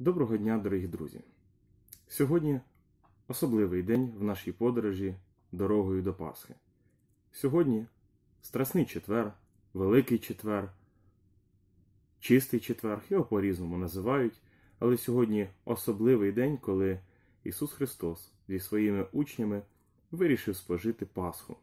Доброго дня, дорогі друзі! Сьогодні особливий день в нашій подорожі дорогою до Пасхи. Сьогодні Страсний четвер, Великий четвер, Чистий четвер, його по-різному називають, але сьогодні особливий день, коли Ісус Христос зі своїми учнями вирішив спожити Пасху.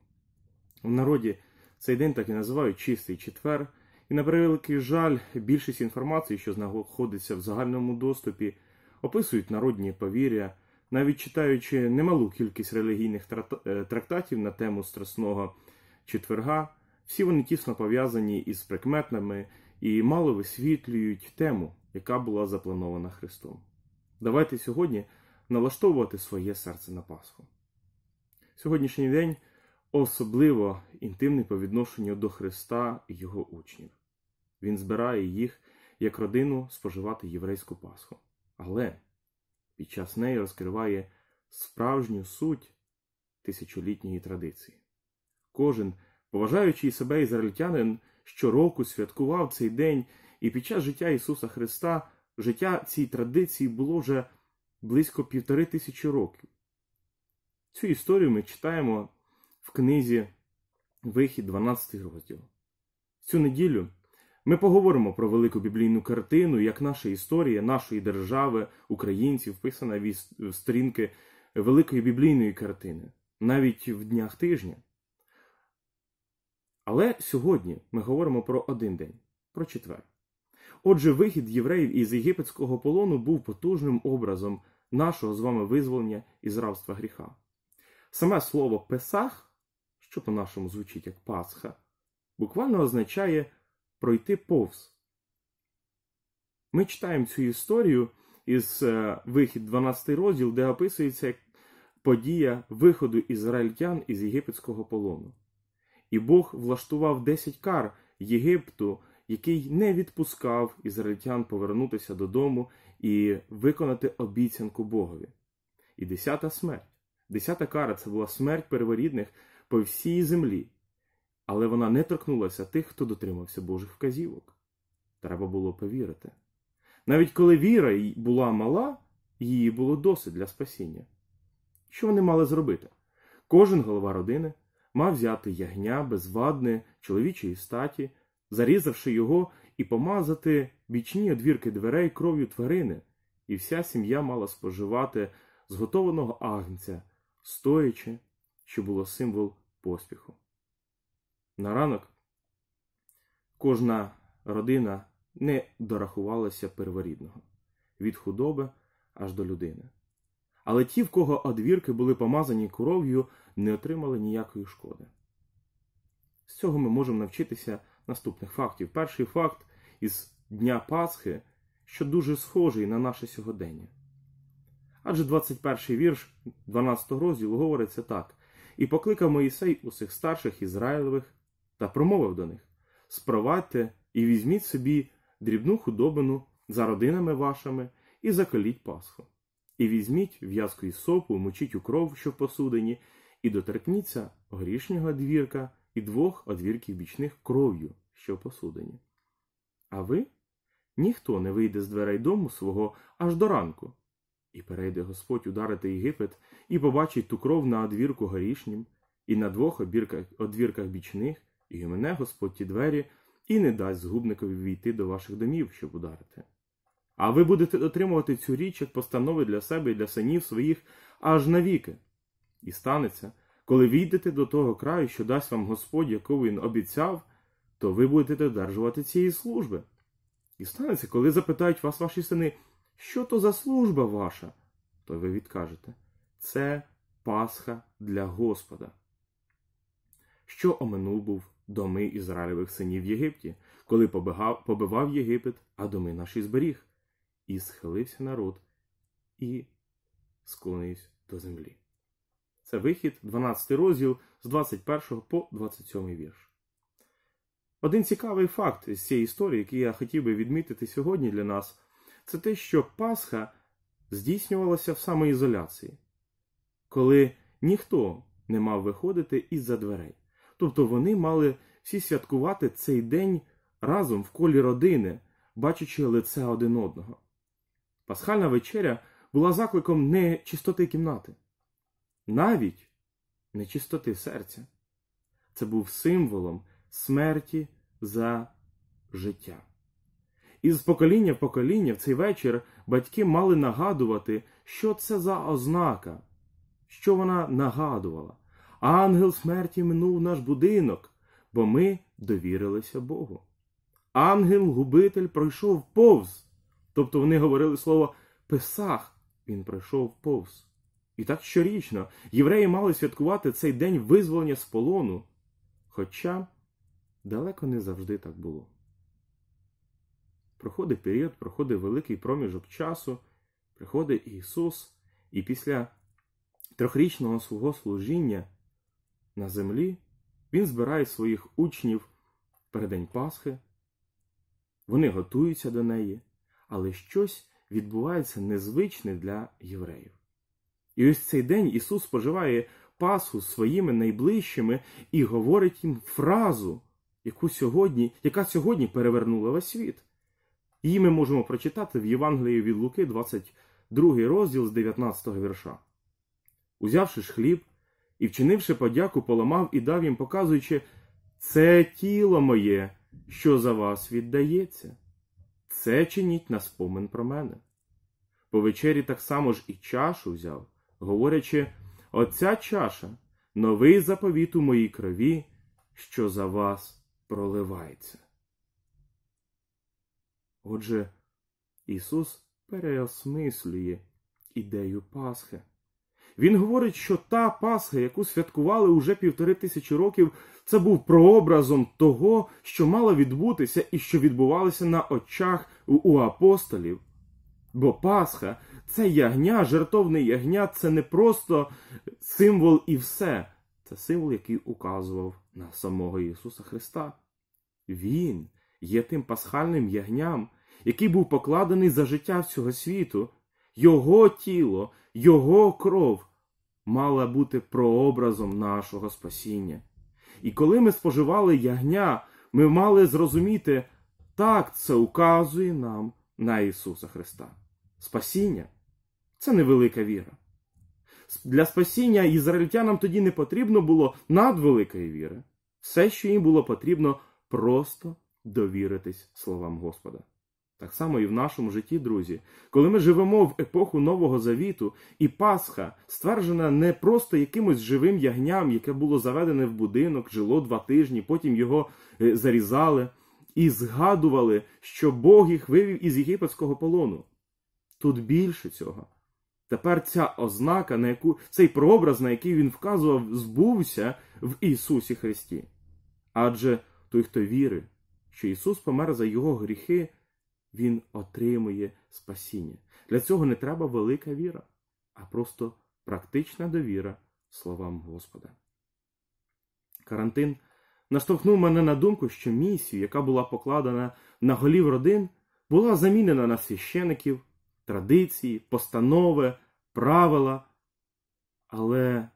В народі цей день так і називають Чистий четвер. І на превеликий жаль, більшість інформації, що знаходиться в загальному доступі, описують народні повір'я, навіть читаючи немалу кількість релігійних е, трактатів на тему Страсного четверга, всі вони тісно пов'язані із прикметними і мало висвітлюють тему, яка була запланована Христом. Давайте сьогодні налаштовувати своє серце на Пасху. Сьогоднішній день особливо інтимний по відношенню до Христа і його учнів. Він збирає їх як родину споживати єврейську Пасху. Але під час неї розкриває справжню суть тисячолітньої традиції. Кожен, поважаючий себе ізраїльтянин, щороку святкував цей день, і під час життя Ісуса Христа життя цій традиції було вже близько півтори тисячі років. Цю історію ми читаємо в книзі Вихід, 12 розділ. Цю неділю ми поговоримо про велику біблійну картину, як наша історія нашої держави, українців, вписана в сторінки великої біблійної картини, навіть в днях тижня. Але сьогодні ми говоримо про один день, про четвер. Отже, вихід євреїв із єгипетського полону був потужним образом нашого з вами визволення із рабства гріха. Саме слово Песах, що по-нашому звучить як Пасха, буквально означає пройти повз. Ми читаємо цю історію із е, вихід 12 розділ, де описується подія виходу ізраїльтян із єгипетського полону. І Бог влаштував 10 кар Єгипту, який не відпускав ізраїльтян повернутися додому і виконати обіцянку Богові. І десята смерть. Десята кара це була смерть перворідних по всій землі але вона не торкнулася тих, хто дотримався Божих вказівок. Треба було повірити. Навіть коли віра була мала, її було досить для спасіння. Що вони мали зробити? Кожен голова родини мав взяти ягня безвадне, чоловічої статі, зарізавши його і помазати бічні одвірки дверей кров'ю тварини, і вся сім'я мала споживати зготованого агнця, стоячи, що було символ поспіху. На ранок кожна родина не дорахувалася перворідного від худоби аж до людини. Але ті, в кого одвірки були помазані коров'ю, не отримали ніякої шкоди. З цього ми можемо навчитися наступних фактів. Перший факт із Дня Пасхи, що дуже схожий на наше сьогодення. Адже 21 й вірш 12 розділу говориться так: І покликав Моїсей усіх старших Ізраїлевих та промовив до них Спровадьте і візьміть собі дрібну худобину за родинами вашими і закаліть Пасху. І візьміть в'язку і сопу, мочіть у кров, що в посудині, і доторкніться грішнього одвірка і двох одвірків бічних кров'ю, що в посудині. А ви ніхто не вийде з дверей дому свого аж до ранку. І перейде Господь ударити Єгипет, і побачить ту кров на одвірку горішнім, і на двох одвірках бічних, і мене Господь ті двері, і не дасть згубникові війти до ваших домів, щоб ударити. А ви будете отримувати цю річ як постанови для себе і для синів своїх аж навіки. І станеться, коли війдете до того краю, що дасть вам Господь, яку він обіцяв, то ви будете додержувати цієї служби. І станеться, коли запитають вас ваші сини, що то за служба ваша, то ви відкажете це Пасха для Господа. Що оминув був доми Ізраїлевих синів в Єгипті, коли побігав, побивав Єгипет, а доми наші зберіг, і схилився народ і склонився до землі. Це вихід, 12 розділ з 21 по 27 вірш. Один цікавий факт з цієї історії, який я хотів би відмітити сьогодні для нас, це те, що Пасха здійснювалася в самоізоляції, коли ніхто не мав виходити із-за дверей. Тобто вони мали всі святкувати цей день разом в колі родини, бачачи лице один одного. Пасхальна вечеря була закликом не чистоти кімнати, навіть не чистоти серця. Це був символом смерті за життя. І з покоління в покоління в цей вечір батьки мали нагадувати, що це за ознака, що вона нагадувала. Ангел смерті минув наш будинок, бо ми довірилися Богу. Ангел-губитель пройшов повз. Тобто вони говорили слово Песах, він пройшов повз. І так щорічно євреї мали святкувати цей день визволення з полону. Хоча далеко не завжди так було. Проходить період, проходить великий проміжок часу, приходить Ісус, і після трьохрічного свого служіння на землі, він збирає своїх учнів передень Пасхи, вони готуються до неї, але щось відбувається незвичне для євреїв. І ось цей день Ісус споживає Пасху своїми найближчими і говорить їм фразу, яку сьогодні, яка сьогодні перевернула весь світ. Її ми можемо прочитати в Євангелії від Луки, 22 розділ з 19 вірша. Узявши ж хліб, і, вчинивши подяку, поламав і дав їм, показуючи, це тіло моє, що за вас віддається, це чиніть на спомин про мене. По вечері так само ж і чашу взяв, говорячи, оця чаша, новий заповіт у моїй крові, що за вас проливається. Отже, Ісус переосмислює ідею Пасхи. Він говорить, що та Пасха, яку святкували уже півтори тисячі років, це був прообразом того, що мало відбутися і що відбувалося на очах у апостолів. Бо Пасха це ягня, жертовний ягня, це не просто символ і все, це символ, який указував на самого Ісуса Христа. Він є тим пасхальним ягням, який був покладений за життя всього світу, Його тіло. Його кров мала бути прообразом нашого спасіння. І коли ми споживали ягня, ми мали зрозуміти, так це указує нам на Ісуса Христа. Спасіння це невелика віра. Для спасіння ізраїльтянам тоді не потрібно було надвеликої віри. Все, що їм було потрібно, просто довіритись словам Господа. Так само і в нашому житті, друзі, коли ми живемо в епоху Нового Завіту, і Пасха стверджена не просто якимось живим ягням, яке було заведене в будинок, жило два тижні, потім його е, зарізали і згадували, що Бог їх вивів із єгипетського полону. Тут більше цього. Тепер ця ознака, на яку цей прообраз, на який він вказував, збувся в Ісусі Христі. Адже той, хто вірить, що Ісус помер за його гріхи він отримує спасіння. Для цього не треба велика віра, а просто практична довіра словам Господа. Карантин наштовхнув мене на думку, що місію, яка була покладена на голів родин, була замінена на священиків, традиції, постанови, правила. Але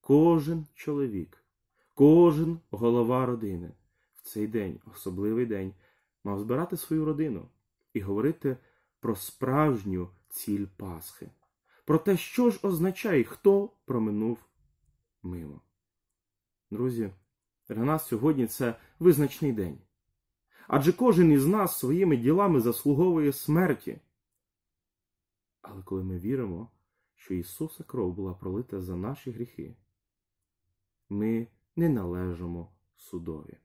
кожен чоловік, кожен голова родини в цей день, особливий день, мав збирати свою родину і говорити про справжню ціль Пасхи, про те, що ж означає, хто проминув мимо. Друзі, для нас сьогодні це визначний день. Адже кожен із нас своїми ділами заслуговує смерті. Але коли ми віримо, що Ісуса кров була пролита за наші гріхи, ми не належимо судові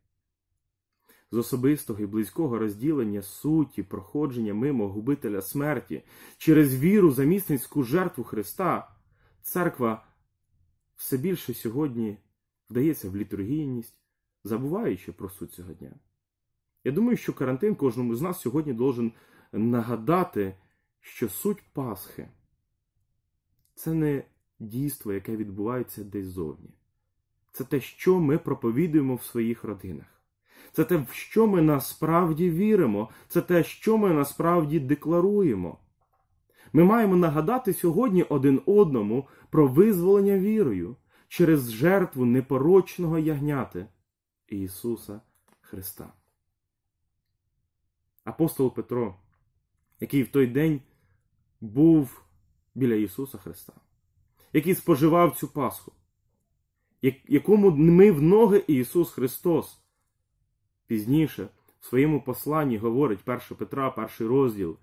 з особистого і близького розділення суті, проходження мимо губителя смерті через віру за місницьку жертву Христа, церква все більше сьогодні вдається в літургійність, забуваючи про суть цього дня. Я думаю, що карантин кожному з нас сьогодні должен нагадати, що суть Пасхи це не дійство, яке відбувається десь зовні. Це те, що ми проповідуємо в своїх родинах це те, в що ми насправді віримо, це те, що ми насправді декларуємо. Ми маємо нагадати сьогодні один одному про визволення вірою через жертву непорочного ягняти Ісуса Христа. Апостол Петро, який в той день був біля Ісуса Христа, який споживав цю Пасху, якому ми в ноги Ісус Христос пізніше в своєму посланні говорить 1 Петра, перший розділ,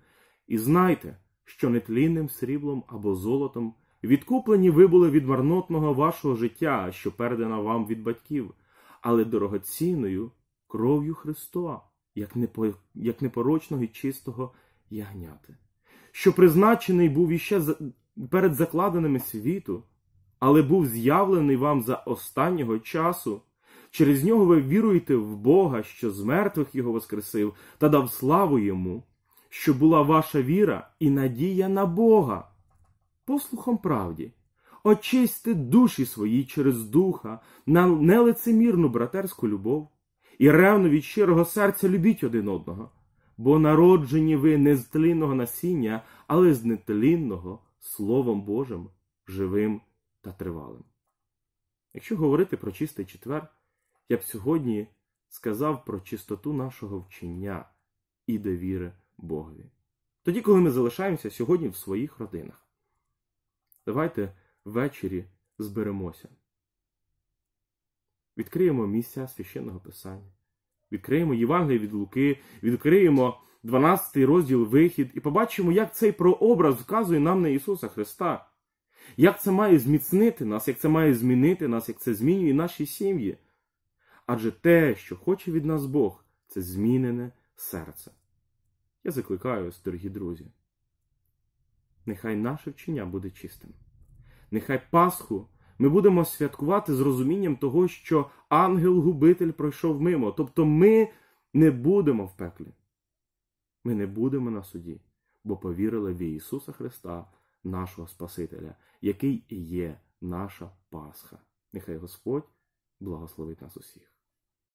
і знайте, що нетлінним сріблом або золотом відкуплені ви були від марнотного вашого життя, що передана вам від батьків, але дорогоцінною кров'ю Христа, як непорочного і чистого ягняти, що призначений був іще перед закладеними світу, але був з'явлений вам за останнього часу. Через нього ви віруєте в Бога, що з мертвих Його воскресив, та дав славу йому, що була ваша віра і надія на Бога. Послухом правді, очисти душі свої через духа, на нелицемірну братерську любов, і ревно від щирого серця любіть один одного, бо народжені ви не з тлінного насіння, але з нетлінного Словом Божим, живим та тривалим. Якщо говорити про чистий четвер, я б сьогодні сказав про чистоту нашого вчення і довіри Богові. Тоді, коли ми залишаємося сьогодні в своїх родинах, давайте ввечері зберемося. Відкриємо місця священного писання, відкриємо Євангеліє від Луки, відкриємо 12 розділ вихід і побачимо, як цей прообраз вказує нам на Ісуса Христа. Як це має зміцнити нас, як це має змінити нас, як це змінює наші сім'ї. Адже те, що хоче від нас Бог, це змінене серце. Я закликаю вас, дорогі друзі. Нехай наше вчення буде чистим. Нехай Пасху ми будемо святкувати з розумінням того, що ангел-губитель пройшов мимо. Тобто ми не будемо в пеклі. Ми не будемо на суді, бо повірили в Ісуса Христа, нашого Спасителя, який є наша Пасха. Нехай Господь благословить нас усіх.